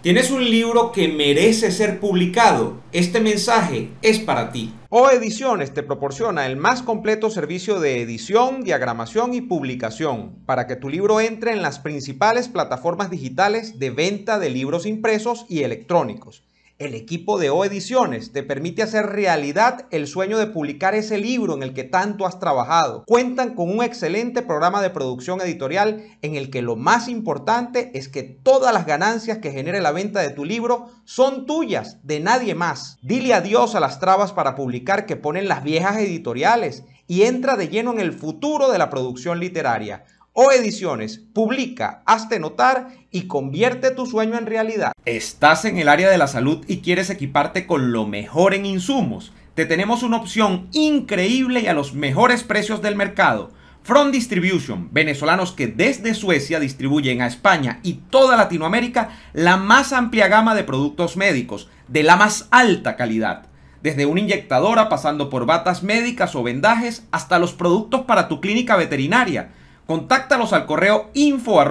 Tienes un libro que merece ser publicado. Este mensaje es para ti. O Ediciones te proporciona el más completo servicio de edición, diagramación y publicación para que tu libro entre en las principales plataformas digitales de venta de libros impresos y electrónicos. El equipo de O Ediciones te permite hacer realidad el sueño de publicar ese libro en el que tanto has trabajado. Cuentan con un excelente programa de producción editorial en el que lo más importante es que todas las ganancias que genere la venta de tu libro son tuyas, de nadie más. Dile adiós a las trabas para publicar que ponen las viejas editoriales y entra de lleno en el futuro de la producción literaria o ediciones. Publica, hazte notar y convierte tu sueño en realidad. Estás en el área de la salud y quieres equiparte con lo mejor en insumos. Te tenemos una opción increíble y a los mejores precios del mercado. Front Distribution, venezolanos que desde Suecia distribuyen a España y toda Latinoamérica la más amplia gama de productos médicos, de la más alta calidad desde una inyectadora pasando por batas médicas o vendajes hasta los productos para tu clínica veterinaria. Contáctalos al correo info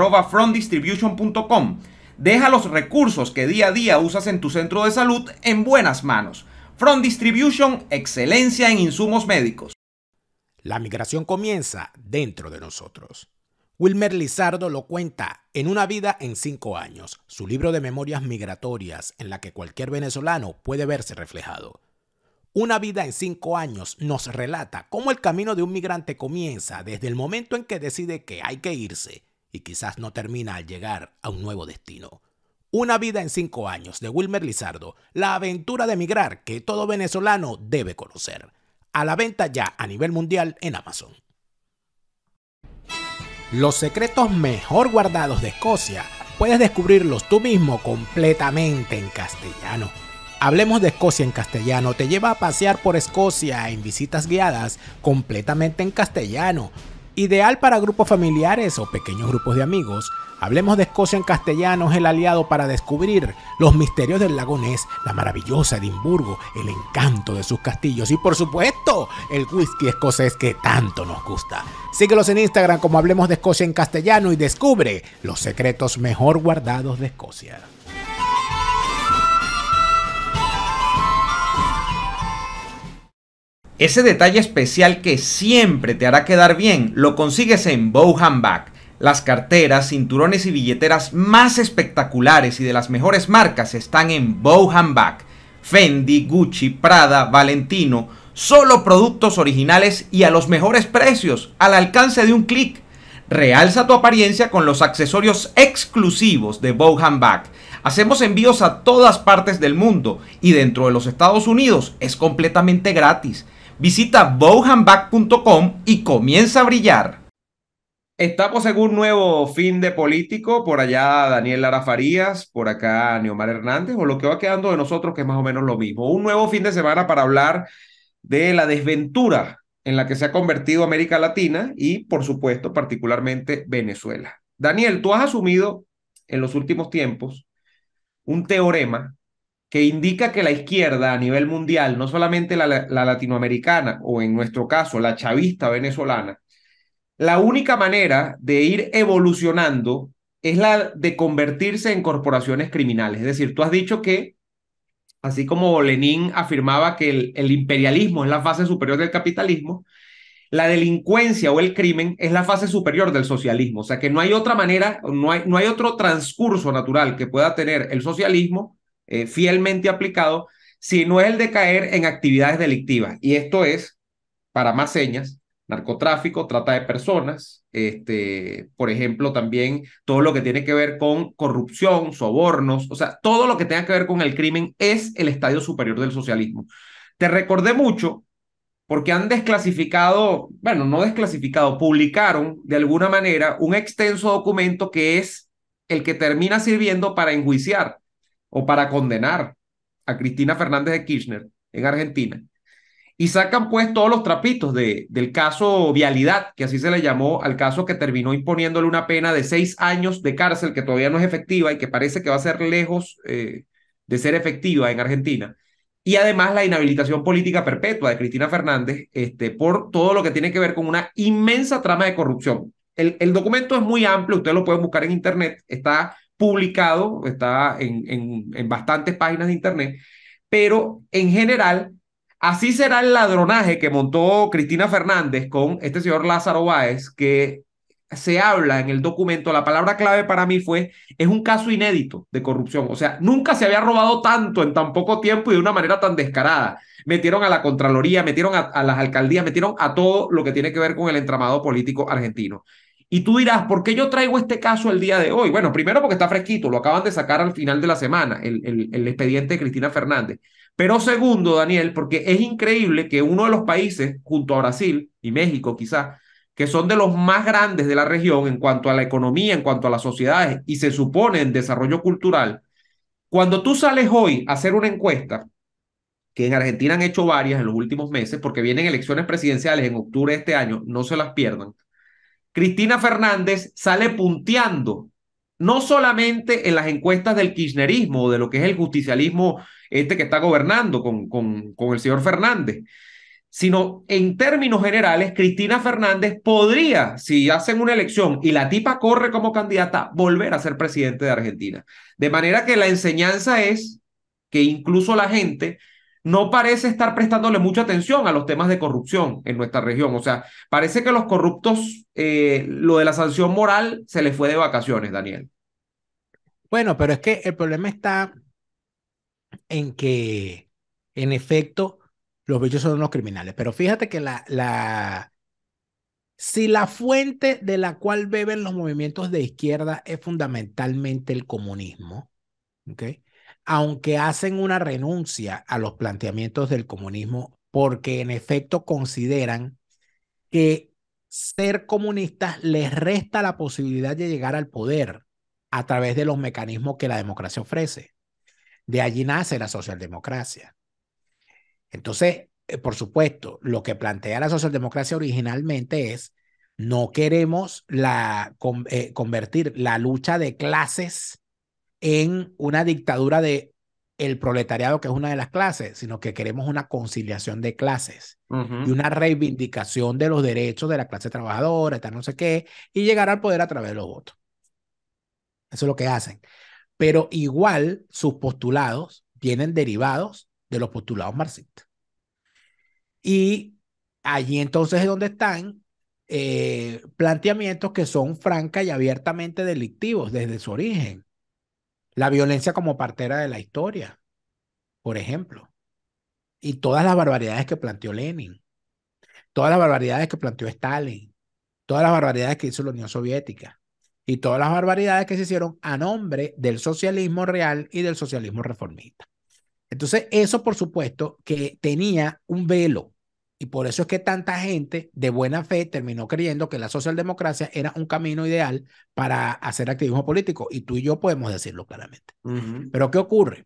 Deja los recursos que día a día usas en tu centro de salud en buenas manos. Front Distribution, excelencia en insumos médicos. La migración comienza dentro de nosotros. Wilmer Lizardo lo cuenta en Una vida en cinco años, su libro de memorias migratorias en la que cualquier venezolano puede verse reflejado. Una vida en cinco años nos relata cómo el camino de un migrante comienza desde el momento en que decide que hay que irse y quizás no termina al llegar a un nuevo destino. Una vida en cinco años de Wilmer Lizardo, la aventura de migrar que todo venezolano debe conocer. A la venta ya a nivel mundial en Amazon. Los secretos mejor guardados de Escocia puedes descubrirlos tú mismo completamente en castellano. Hablemos de Escocia en castellano te lleva a pasear por Escocia en visitas guiadas completamente en castellano. Ideal para grupos familiares o pequeños grupos de amigos, Hablemos de Escocia en castellano es el aliado para descubrir los misterios del lago Ness, la maravillosa Edimburgo, el encanto de sus castillos y por supuesto el whisky escocés que tanto nos gusta. Síguelos en Instagram como Hablemos de Escocia en castellano y descubre los secretos mejor guardados de Escocia. Ese detalle especial que siempre te hará quedar bien lo consigues en Bohan Las carteras, cinturones y billeteras más espectaculares y de las mejores marcas están en Bohan Fendi, Gucci, Prada, Valentino, solo productos originales y a los mejores precios, al alcance de un clic. Realza tu apariencia con los accesorios exclusivos de Bohan Hacemos envíos a todas partes del mundo y dentro de los Estados Unidos es completamente gratis. Visita bowhandback.com y comienza a brillar. Estamos en un nuevo fin de político. Por allá Daniel Lara Farías, por acá Neomar Hernández, o lo que va quedando de nosotros, que es más o menos lo mismo. Un nuevo fin de semana para hablar de la desventura en la que se ha convertido América Latina y, por supuesto, particularmente Venezuela. Daniel, tú has asumido en los últimos tiempos un teorema que indica que la izquierda a nivel mundial, no solamente la, latinoamericana o en nuestro caso la chavista venezolana, la única manera de ir evolucionando es la de convertirse en corporaciones criminales. Es decir, tú has dicho que, así como Lenin afirmaba que el, imperialismo es la fase superior del capitalismo, la delincuencia o el crimen es la fase superior del socialismo. O sea que no hay otra manera, no hay, no hay otro transcurso natural que pueda tener el socialismo eh, fielmente aplicado, sino el de caer en actividades delictivas. Y esto es, para más señas, narcotráfico, trata de personas, este, por ejemplo, también todo lo que tiene que ver con corrupción, sobornos, o sea, todo lo que tenga que ver con el crimen es el estadio superior del socialismo. Te recordé mucho porque han desclasificado, bueno, no desclasificado, publicaron de alguna manera un extenso documento que es el que termina sirviendo para enjuiciar o para condenar a Cristina Fernández de Kirchner en Argentina. Y sacan pues todos los trapitos de, del caso Vialidad, que así se le llamó al caso que terminó imponiéndole una pena de seis años de cárcel que todavía no es efectiva y que parece que va a ser lejos eh, de ser efectiva en Argentina. Y además la inhabilitación política perpetua de Cristina Fernández este, por todo lo que tiene que ver con una inmensa trama de corrupción. El, el documento es muy amplio, ustedes lo pueden buscar en internet, está publicado, está en, en, en bastantes páginas de internet, pero en general, así será el ladronaje que montó Cristina Fernández con este señor Lázaro Báez, que se habla en el documento, la palabra clave para mí fue, es un caso inédito de corrupción. O sea, nunca se había robado tanto en tan poco tiempo y de una manera tan descarada. Metieron a la Contraloría, metieron a, a las alcaldías, metieron a todo lo que tiene que ver con el entramado político argentino. Y tú dirás, ¿por qué yo traigo este caso el día de hoy? Bueno, primero porque está fresquito, lo acaban de sacar al final de la semana, el, el, expediente de Cristina Fernández. Pero segundo, Daniel, porque es increíble que uno de los países, junto a Brasil y México quizás, que son de los más grandes de la región en cuanto a la economía, en cuanto a las sociedades y se supone en desarrollo cultural, cuando tú sales hoy a hacer una encuesta, que en Argentina han hecho varias en los últimos meses, porque vienen elecciones presidenciales en octubre de este año, no se las pierdan. Cristina Fernández sale punteando, no solamente en las encuestas del kirchnerismo o de lo que es el justicialismo este que está gobernando con, con, con el señor Fernández, sino en términos generales, Cristina Fernández podría, si hacen una elección y la tipa corre como candidata, volver a ser presidente de Argentina. De manera que la enseñanza es que incluso la gente no parece estar prestándole mucha atención a los temas de corrupción en nuestra región. O sea, parece que los corruptos, eh, lo de la sanción moral se les fue de vacaciones, Daniel. Bueno, pero es que el problema está en que, en efecto, los bichos son unos criminales. Pero fíjate que la, la, si la fuente de la cual beben los movimientos de izquierda es fundamentalmente el comunismo, ¿okay? aunque hacen una renuncia a los planteamientos del comunismo, porque en efecto consideran que ser comunistas les resta la posibilidad de llegar al poder a través de los mecanismos que la democracia ofrece. De allí nace la socialdemocracia. Entonces, eh, por supuesto, lo que plantea la socialdemocracia originalmente es, no queremos la, eh, convertir la lucha de clases en una dictadura de el proletariado, que es una de las clases, sino que queremos una conciliación de clases y una reivindicación de los derechos de la clase trabajadora, está no sé qué, y llegar al poder a través de los votos. Eso es lo que hacen. Pero igual sus postulados vienen derivados de los postulados marxistas. Y allí entonces es donde están eh, planteamientos que son franca y abiertamente delictivos desde su origen la violencia como partera de la historia, por ejemplo. Y todas las barbaridades que planteó Lenin, todas las barbaridades que planteó Stalin, todas las barbaridades que hizo la Unión Soviética y todas las barbaridades que se hicieron a nombre del socialismo real y del socialismo reformista. Entonces, eso por supuesto que tenía un velo, y por eso es que tanta gente de buena fe terminó creyendo que la socialdemocracia era un camino ideal para hacer activismo político. Y tú y yo podemos decirlo claramente. Pero ¿qué ocurre?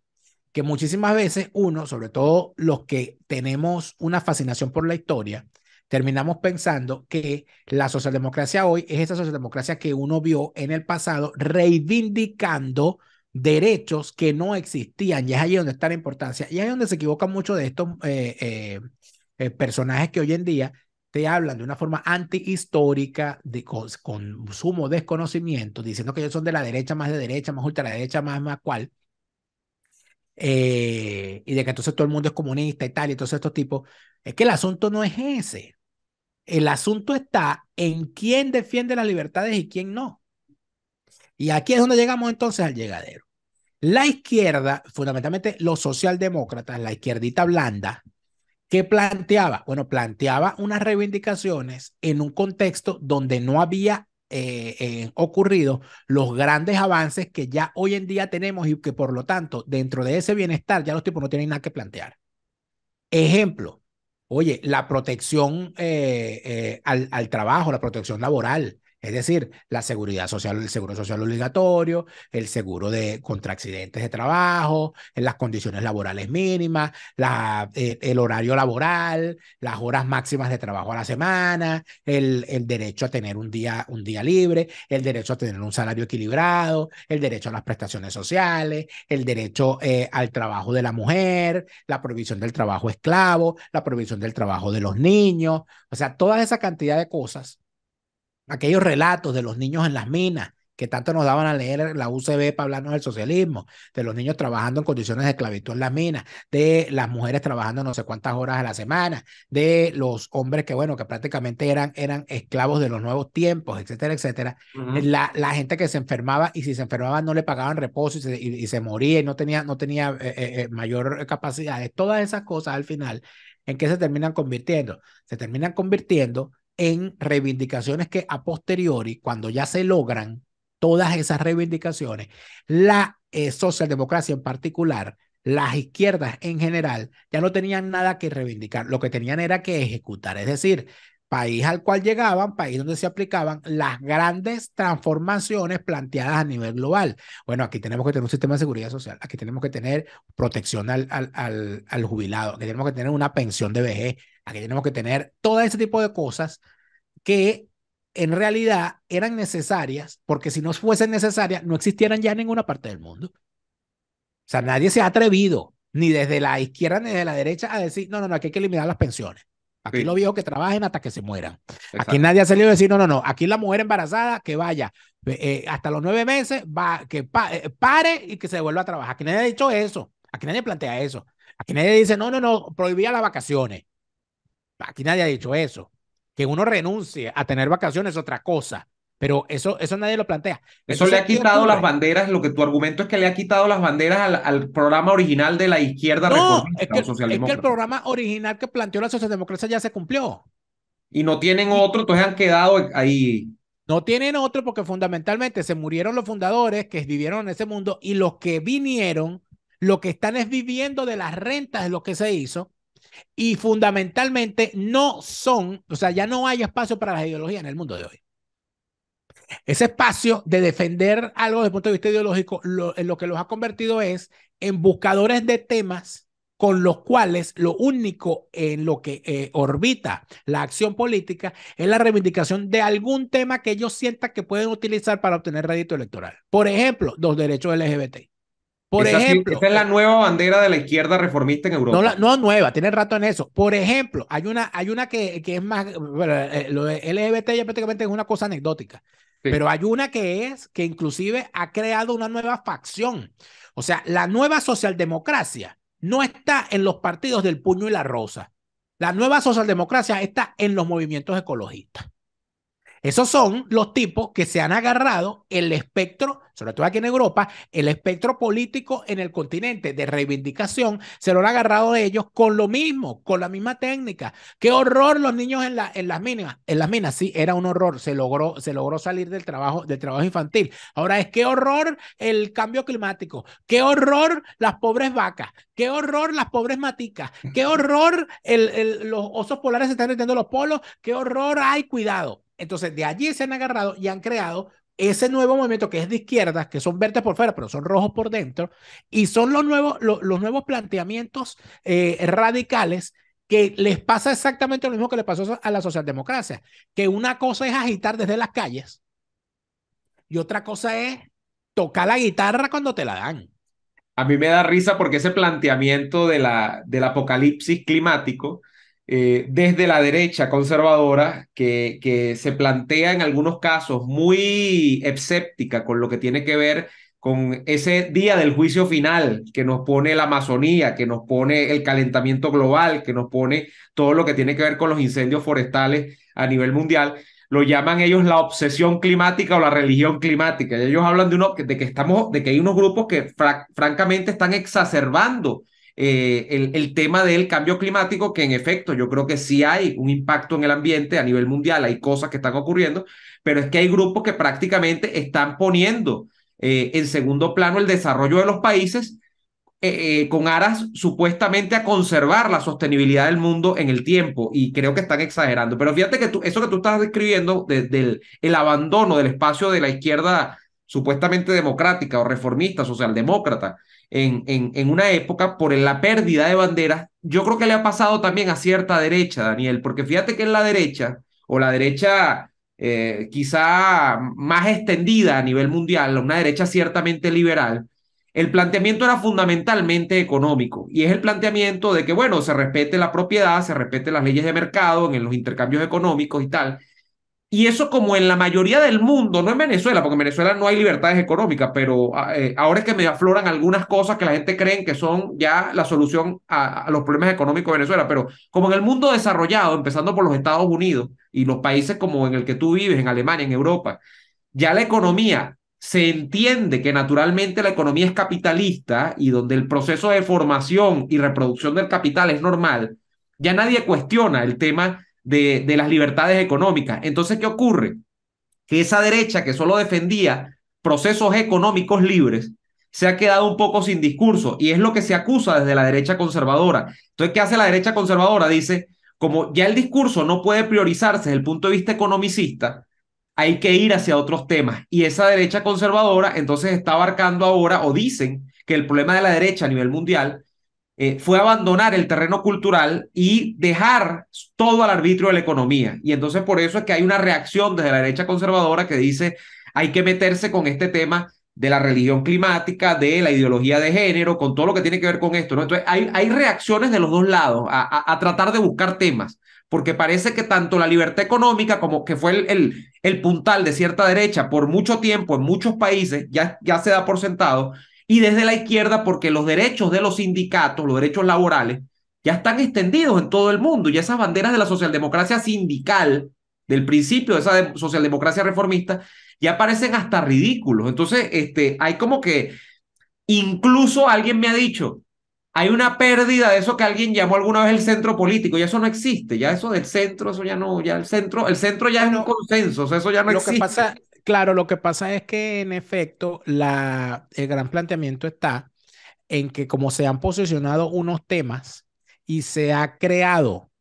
Que muchísimas veces uno, sobre todo los que tenemos una fascinación por la historia, terminamos pensando que la socialdemocracia hoy es esa socialdemocracia que uno vio en el pasado reivindicando derechos que no existían. Y es ahí donde está la importancia. Y es ahí donde se equivoca mucho de esto, eh, eh, eh, personajes que hoy en día te hablan de una forma antihistórica, de, con, sumo desconocimiento, diciendo que ellos son de la derecha, más de derecha, más ultraderecha, más, más cual. Eh, y de que entonces todo el mundo es comunista y tal, y todos estos tipos. Es que el asunto no es ese. El asunto está en quién defiende las libertades y quién no. Y aquí es donde llegamos entonces al llegadero. La izquierda, fundamentalmente los socialdemócratas, la izquierdita blanda, ¿Qué planteaba? Bueno, planteaba unas reivindicaciones en un contexto donde no había eh, eh, ocurrido los grandes avances que ya hoy en día tenemos y que por lo tanto dentro de ese bienestar ya los tipos no tienen nada que plantear. Ejemplo, oye, la protección eh, al, trabajo, la protección laboral. Es decir, la seguridad social, el seguro social obligatorio, el seguro de contra accidentes de trabajo, las condiciones laborales mínimas, eh, el horario laboral, las horas máximas de trabajo a la semana, el, derecho a tener un día, un día libre, el derecho a tener un salario equilibrado, el derecho a las prestaciones sociales, el derecho eh, al trabajo de la mujer, la prohibición del trabajo esclavo, la prohibición del trabajo de los niños, o sea, toda esa cantidad de cosas aquellos relatos de los niños en las minas que tanto nos daban a leer la UCB para hablarnos del socialismo, de los niños trabajando en condiciones de esclavitud en las minas, de las mujeres trabajando no sé cuántas horas a la semana, de los hombres que, bueno, que prácticamente eran, eran esclavos de los nuevos tiempos, etcétera, etcétera. la, la, gente que se enfermaba y si se enfermaba no le pagaban reposo y se, moría y no tenía, no tenía eh, eh, eh, mayor capacidad. Todas esas cosas al final, ¿en qué se terminan convirtiendo? Se terminan convirtiendo en reivindicaciones que a posteriori, cuando ya se logran todas esas reivindicaciones, la eh, socialdemocracia en particular, las izquierdas en general, ya no tenían nada que reivindicar, lo que tenían era que ejecutar, es decir, país al cual llegaban, país donde se aplicaban las grandes transformaciones planteadas a nivel global. Bueno, aquí tenemos que tener un sistema de seguridad social, aquí tenemos que tener protección al, jubilado, aquí tenemos que tener una pensión de vejez, que tenemos que tener todo ese tipo de cosas que en realidad eran necesarias, porque si no fuesen necesarias, no existieran ya en ninguna parte del mundo. O sea, nadie se ha atrevido, ni desde la izquierda ni desde la derecha, a decir, no, no, no, aquí hay que eliminar las pensiones. Aquí los viejos que trabajen hasta que se mueran. Aquí nadie ha salido a decir, no, no, no, aquí la mujer embarazada que vaya eh, eh, hasta los nueve meses, va, que eh, pare y que se vuelva a trabajar. Aquí nadie ha dicho eso, aquí nadie plantea eso. Aquí nadie dice, no, no, no, prohibía las vacaciones aquí nadie ha dicho eso. Que uno renuncie a tener vacaciones es otra cosa, pero eso, eso nadie lo plantea. Eso le ha quitado las banderas, lo que tu argumento es que le ha quitado las banderas al, programa original de la izquierda no, es que el programa original que planteó la socialdemocracia ya se cumplió. Y no tienen otro, entonces han quedado ahí. No tienen otro porque fundamentalmente se murieron los fundadores que vivieron en ese mundo y los que vinieron, lo que están es viviendo de las rentas de lo que se hizo y fundamentalmente no son, o sea, ya no hay espacio para las ideologías en el mundo de hoy. Ese espacio de defender algo desde el punto de vista ideológico, lo, lo que los ha convertido es en buscadores de temas con los cuales lo único en lo que eh, orbita la acción política es la reivindicación de algún tema que ellos sientan que pueden utilizar para obtener rédito electoral. Por ejemplo, los derechos LGBT. Por esa ejemplo. es la nueva bandera de la izquierda reformista en Europa. No, nueva, tiene rato en eso. Por ejemplo, hay una, hay una que, es más. Eh, eh, lo LGBT ya prácticamente es una cosa anecdótica. Pero hay una que es que inclusive ha creado una nueva facción. O sea, la nueva socialdemocracia no está en los partidos del puño y la rosa. La nueva socialdemocracia está en los movimientos ecologistas. Esos son los tipos que se han agarrado el espectro sobre todo aquí en Europa, el espectro político en el continente de reivindicación se lo han agarrado de ellos con lo mismo, con la misma técnica. Qué horror los niños en, la, las minas, en las minas sí, era un horror, se logró, se logró salir del trabajo, infantil. Ahora es qué horror el cambio climático, qué horror las pobres vacas, qué horror las pobres maticas, qué horror los osos polares se están metiendo los polos, qué horror, hay cuidado. Entonces, de allí se han agarrado y han creado ese nuevo movimiento que es de izquierdas, que son verdes por fuera, pero son rojos por dentro, y son los nuevos, los, nuevos planteamientos eh, radicales que les pasa exactamente lo mismo que le pasó a la socialdemocracia, que una cosa es agitar desde las calles y otra cosa es tocar la guitarra cuando te la dan. A mí me da risa porque ese planteamiento de la, del apocalipsis climático eh, desde la derecha conservadora que, se plantea en algunos casos muy escéptica con lo que tiene que ver con ese día del juicio final que nos pone la Amazonía, que nos pone el calentamiento global, que nos pone todo lo que tiene que ver con los incendios forestales a nivel mundial, lo llaman ellos la obsesión climática o la religión climática. Y ellos hablan de, uno, de que estamos, de que hay unos grupos que francamente están exacerbando eh, el, tema del cambio climático, que en efecto yo creo que sí hay un impacto en el ambiente a nivel mundial, hay cosas que están ocurriendo, pero es que hay grupos que prácticamente están poniendo eh, en segundo plano el desarrollo de los países eh, con aras supuestamente a conservar la sostenibilidad del mundo en el tiempo y creo que están exagerando. Pero fíjate que tú, eso que tú estás describiendo del, el abandono del espacio de la izquierda supuestamente democrática o reformista, socialdemócrata, en, una época por la pérdida de banderas, yo creo que le ha pasado también a cierta derecha, Daniel, porque fíjate que en la derecha, o la derecha eh, quizá más extendida a nivel mundial, una derecha ciertamente liberal, el planteamiento era fundamentalmente económico y es el planteamiento de que, bueno, se respete la propiedad, se respete las leyes de mercado en los intercambios económicos y tal, y eso como en la mayoría del mundo, no en Venezuela, porque en Venezuela no hay libertades económicas, pero ah, eh, ahora es que me afloran algunas cosas que la gente cree que son ya la solución a, los problemas económicos de Venezuela, pero como en el mundo desarrollado, empezando por los Estados Unidos y los países como en el que tú vives, en Alemania, en Europa, ya la economía se entiende que naturalmente la economía es capitalista y donde el proceso de formación y reproducción del capital es normal, ya nadie cuestiona el tema de, las libertades económicas. Entonces, ¿qué ocurre? Que esa derecha que solo defendía procesos económicos libres, se ha quedado un poco sin discurso y es lo que se acusa desde la derecha conservadora. Entonces, ¿qué hace la derecha conservadora? Dice, como ya el discurso no puede priorizarse desde el punto de vista economicista, hay que ir hacia otros temas. Y esa derecha conservadora entonces está abarcando ahora o dicen que el problema de la derecha a nivel mundial eh, fue abandonar el terreno cultural y dejar todo al arbitrio de la economía. Y entonces por eso es que hay una reacción desde la derecha conservadora que dice hay que meterse con este tema de la religión climática, de la ideología de género, con todo lo que tiene que ver con esto. Entonces hay, hay reacciones de los dos lados a, tratar de buscar temas, porque parece que tanto la libertad económica como que fue el, el, puntal de cierta derecha por mucho tiempo en muchos países, ya, ya se da por sentado, y desde la izquierda porque los derechos de los sindicatos, los derechos laborales, ya están extendidos en todo el mundo y esas banderas de la socialdemocracia sindical, del principio de esa socialdemocracia reformista, ya parecen hasta ridículos. Entonces, este, hay como que, incluso alguien me ha dicho, hay una pérdida de eso que alguien llamó alguna vez el centro político y eso no existe, ya eso del centro, eso ya no, ya el centro, el centro ya es un consenso, eso ya no lo Que pasa, Claro, lo que pasa es que en efecto la, el gran planteamiento está en que como se han posicionado unos temas y se ha creado,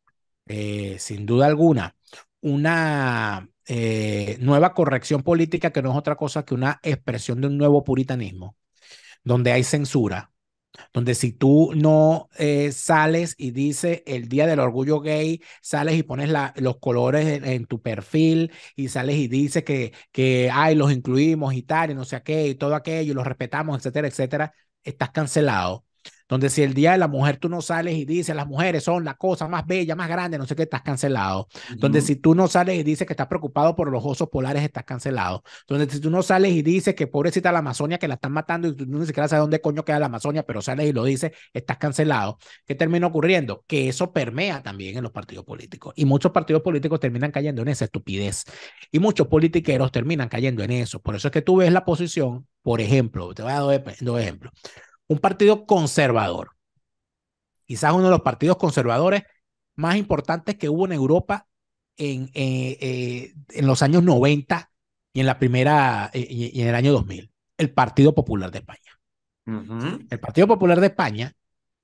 eh, sin duda alguna, una eh, nueva corrección política que no es otra cosa que una expresión de un nuevo puritanismo, donde hay censura, donde si tú no eh, sales y dices el día del orgullo gay, sales y pones los colores en, tu perfil y sales y dices que, que, ay, los incluimos y tal, y no sé qué, y todo aquello, y los respetamos, etcétera, etcétera, estás cancelado donde si el día de la mujer tú no sales y dices las mujeres son la cosa más bella, más grande, no sé qué, estás cancelado. Donde si tú no sales y dices que estás preocupado por los osos polares, estás cancelado. Donde si tú no sales y dices que pobrecita la Amazonia, que la están matando y tú ni siquiera sabes dónde coño queda la Amazonia, pero sales y lo dices, estás cancelado. ¿Qué termina ocurriendo? Que eso permea también en los partidos políticos. Y muchos partidos políticos terminan cayendo en esa estupidez. Y muchos politiqueros terminan cayendo en eso. Por eso es que tú ves la posición, por ejemplo, te voy a dar dos ejemplos un partido conservador. Quizás uno de los partidos conservadores más importantes que hubo en Europa en, eh, eh, los años 90 y en la primera eh, y en el año 2000, el Partido Popular de España. El Partido Popular de España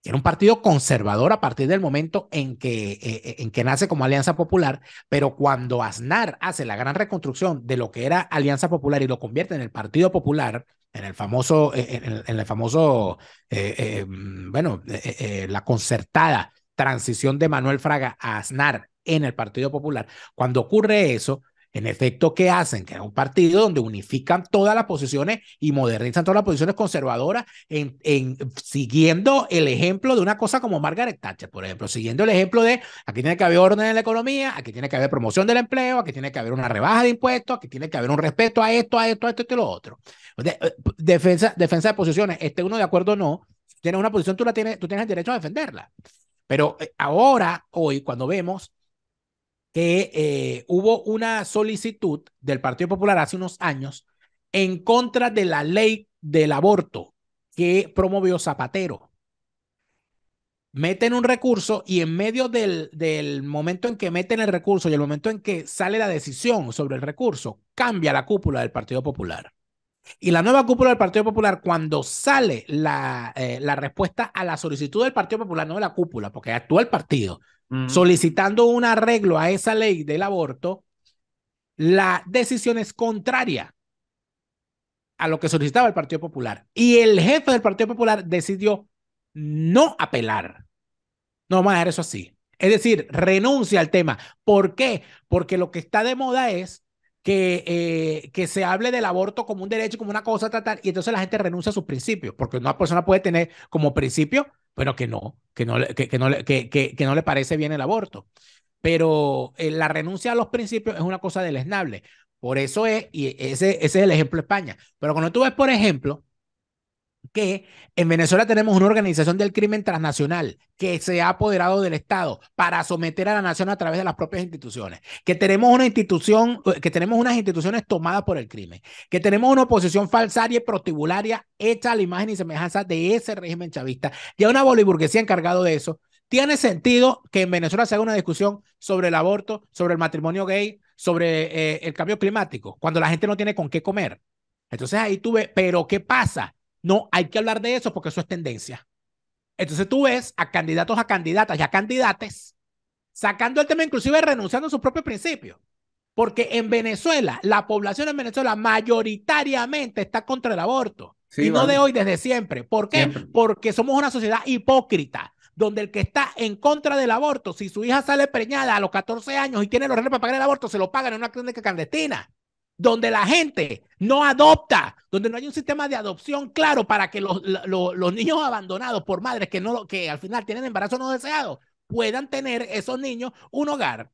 era un partido conservador a partir del momento en que, eh, eh, en que nace como Alianza Popular, pero cuando Aznar hace la gran reconstrucción de lo que era Alianza Popular y lo convierte en el Partido Popular, en el famoso, eh, en, el, famoso, em, bueno, la concertada transición de Manuel Fraga a Aznar en el Partido Popular, cuando ocurre eso, en efecto, ¿qué hacen? Que es un partido donde unifican todas las posiciones y modernizan todas las posiciones conservadoras, en, siguiendo el ejemplo de una cosa como Margaret Thatcher, por ejemplo, siguiendo el ejemplo de aquí tiene que haber orden en la economía, aquí tiene que haber promoción del empleo, aquí tiene que haber una rebaja de impuestos, aquí tiene que haber un respeto a esto, a esto, a esto, a lo otro. Eh, defensa, defensa de posiciones, este uno de acuerdo o no, tienes una posición, tú, la tienes, tú tienes el derecho a defenderla. Pero eh, ahora, hoy, cuando vemos que eh, hubo una solicitud del Partido Popular hace unos años en contra de la ley del aborto que promovió Zapatero. Meten un recurso y en medio del, del momento en que meten el recurso y el momento en que sale la decisión sobre el recurso, cambia la cúpula del Partido Popular. Y la nueva cúpula del Partido Popular, cuando sale la, eh, la, respuesta a la solicitud del Partido Popular, no de la cúpula, porque actúa el partido, solicitando un arreglo a esa ley del aborto, la decisión es contraria a lo que solicitaba el Partido Popular. Y el jefe del Partido Popular decidió no apelar. No vamos a dejar eso así. Es decir, renuncia al tema. ¿Por qué? Porque lo que está de moda es que, eh, que se hable del aborto como un derecho, como una cosa, tratar, y entonces la gente renuncia a sus principios, porque una persona puede tener como principio pero que no, que no, que, que no, le parece bien el aborto. Pero eh, la renuncia a los principios es una cosa deleznable. Por eso es, y ese, ese es el ejemplo de España. Pero cuando tú ves, por ejemplo, que en Venezuela tenemos una organización del crimen transnacional que se ha apoderado del Estado para someter a la nación a través de las propias instituciones, que tenemos una institución, eh, que tenemos unas instituciones tomadas por el crimen, que tenemos una oposición falsaria y protibularia hecha a la imagen y semejanza de ese régimen chavista y a una boliburguesía encargada de eso. ¿Tiene sentido que en Venezuela se haga una discusión sobre el aborto, sobre el matrimonio gay, sobre eh, el cambio climático, cuando la gente no tiene con qué comer? Entonces ahí tú ves, pero ¿qué pasa? No, hay que hablar de eso porque eso es tendencia. Entonces tú ves a candidatos, a candidatas y a candidates sacando el tema, inclusive renunciando a sus propios principios. Porque en Venezuela, la población en Venezuela mayoritariamente está contra el aborto. y no de hoy, desde siempre. ¿Por qué? Porque somos una sociedad hipócrita, donde el que está en contra del aborto, si su hija sale preñada a los 14 años y tiene los reales para pagar el aborto, se lo pagan en una clínica clandestina donde la gente no adopta, donde no hay un sistema de adopción claro para que los, niños abandonados por madres que, no, que al final tienen embarazo no deseado puedan tener esos niños un hogar.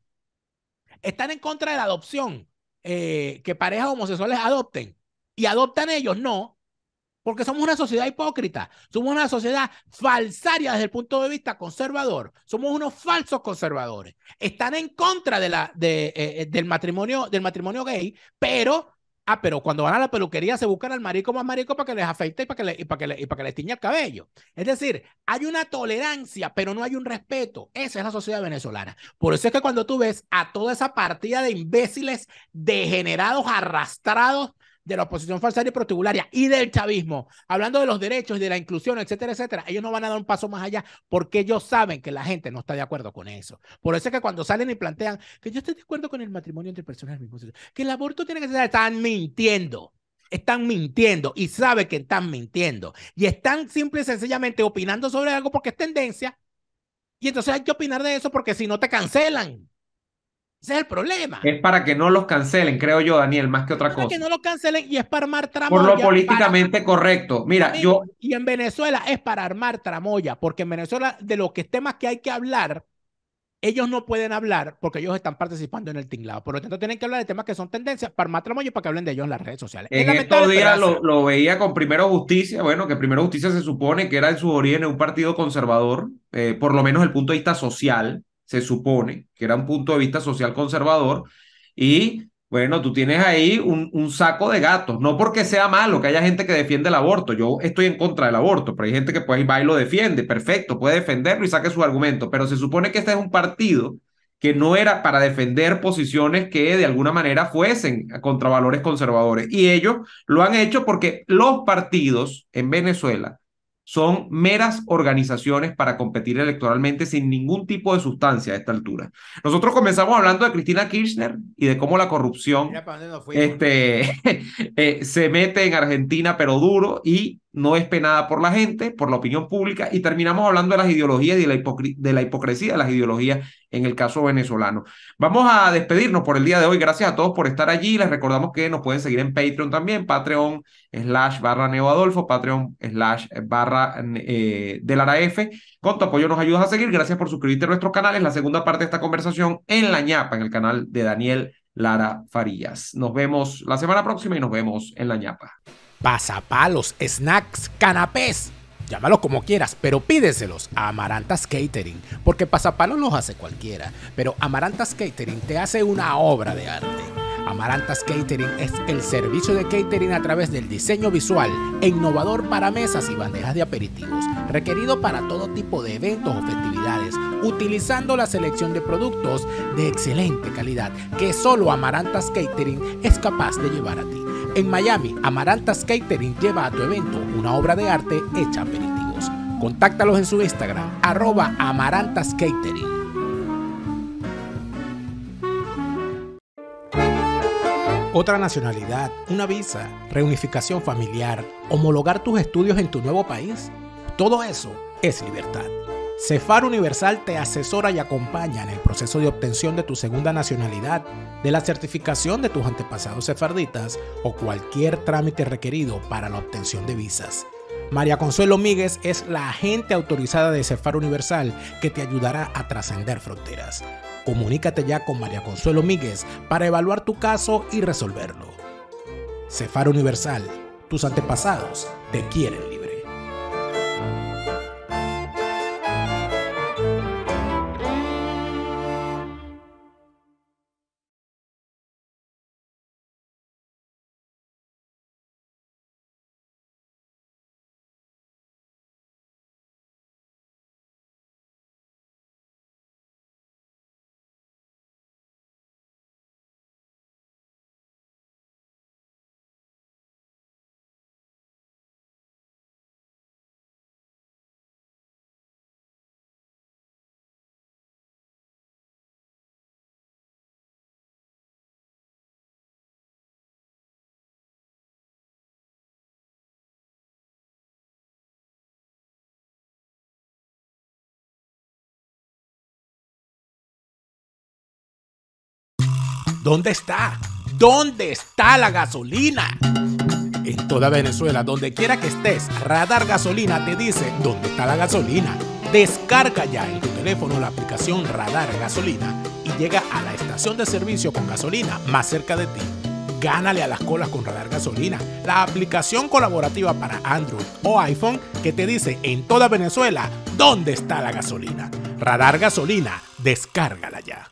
Están en contra de la adopción, eh, que parejas homosexuales adopten. ¿Y adoptan ellos? No, porque somos una sociedad hipócrita, somos una sociedad falsaria desde el punto de vista conservador, somos unos falsos conservadores. Están en contra eh, eh, del, matrimonio, del matrimonio gay, pero, ah, pero cuando van a la peluquería se buscan al marico más marico para que les afeite y para que, les tiña el cabello. Es decir, hay una tolerancia, pero no hay un respeto. Esa es la sociedad venezolana. Por eso es que cuando tú ves a toda esa partida de imbéciles degenerados, arrastrados, de la oposición falsaria y protibularia y del chavismo, hablando de los derechos y de la inclusión, etcétera, etcétera, ellos no van a dar un paso más allá porque ellos saben que la gente no está de acuerdo con eso. Por eso es que cuando salen y plantean que yo estoy de acuerdo con el matrimonio entre personas del mismo sexo, que el aborto tiene que ser, están mintiendo están mintiendo y saben que están mintiendo y están simple y sencillamente opinando sobre algo porque es tendencia y entonces hay que opinar de eso porque si no te cancelan. Ese es el problema. Es para que no los cancelen, creo yo, Daniel, más que otra cosa. cosa. Para que no los cancelen y es para armar tramoya. Por lo políticamente correcto. Mira, yo. Y en Venezuela es para armar tramoya, porque en Venezuela de los temas que hay que hablar, ellos no pueden hablar porque ellos están participando en el tinglado. Por lo tanto, tienen que hablar de temas que son tendencias para armar tramoya y para que hablen de ellos en las redes sociales. En estos días lo, veía con Primero Justicia, bueno, que Primero Justicia se supone que era en su origen un partido conservador, eh, por lo menos el punto de vista social se supone, que era un punto de vista social conservador, y bueno, tú tienes ahí un, saco de gatos, no porque sea malo que haya gente que defiende el aborto, yo estoy en contra del aborto, pero hay gente que puede va y lo defiende, perfecto, puede defenderlo y saque su argumento, pero se supone que este es un partido que no era para defender posiciones que de alguna manera fuesen contra valores conservadores. Y ellos lo han hecho porque los partidos en Venezuela son meras organizaciones para competir electoralmente sin ningún tipo de sustancia a esta altura. Nosotros comenzamos hablando de Cristina Kirchner y de cómo la corrupción este, eh, se mete en Argentina pero duro y no es penada por la gente, por la opinión pública, y terminamos hablando de las ideologías y de la, hipocresía de las ideologías en el caso venezolano. Vamos a despedirnos por el día de hoy. Gracias a todos por estar allí. Les recordamos que nos pueden seguir en Patreon también, Patreon slash barra neoadolfo, Patreon slash barra eh, de Lara F Con tu apoyo nos ayudas a seguir. Gracias por suscribirte a nuestros canales. La segunda parte de esta conversación en La ñapa, en el canal de Daniel Lara Farías. Nos vemos la semana próxima y nos vemos en La ñapa pasapalos, snacks, canapés. Llámalo como quieras, pero pídeselos a Amarantas Catering, porque pasapalos los hace cualquiera, pero Amarantas Catering te hace una obra de arte. Amarantas Catering es el servicio de catering a través del diseño visual e innovador para mesas y bandejas de aperitivos, requerido para todo tipo de eventos o festividades, utilizando la selección de productos de excelente calidad que solo Amarantas Catering es capaz de llevar a ti. En Miami, Amaranta Skatering lleva a tu evento una obra de arte hecha aperitivos. Contáctalos en su Instagram, arroba Otra nacionalidad, una visa, reunificación familiar, homologar tus estudios en tu nuevo país, todo eso es libertad. Cefar Universal te asesora y acompaña en el proceso de obtención de tu segunda nacionalidad, de la certificación de tus antepasados sefarditas o cualquier trámite requerido para la obtención de visas. María Consuelo Míguez es la agente autorizada de Cefar Universal que te ayudará a trascender fronteras. Comunícate ya con María Consuelo Míguez para evaluar tu caso y resolverlo. Cefar Universal, tus antepasados te quieren. ¿Dónde está? ¿Dónde está la gasolina? En toda Venezuela, donde quiera que estés, Radar Gasolina te dice dónde está la gasolina. Descarga ya en tu teléfono la aplicación Radar Gasolina y llega a la estación de servicio con gasolina más cerca de ti. Gánale a las colas con Radar Gasolina, la aplicación colaborativa para Android o iPhone que te dice en toda Venezuela dónde está la gasolina. Radar Gasolina, descárgala ya.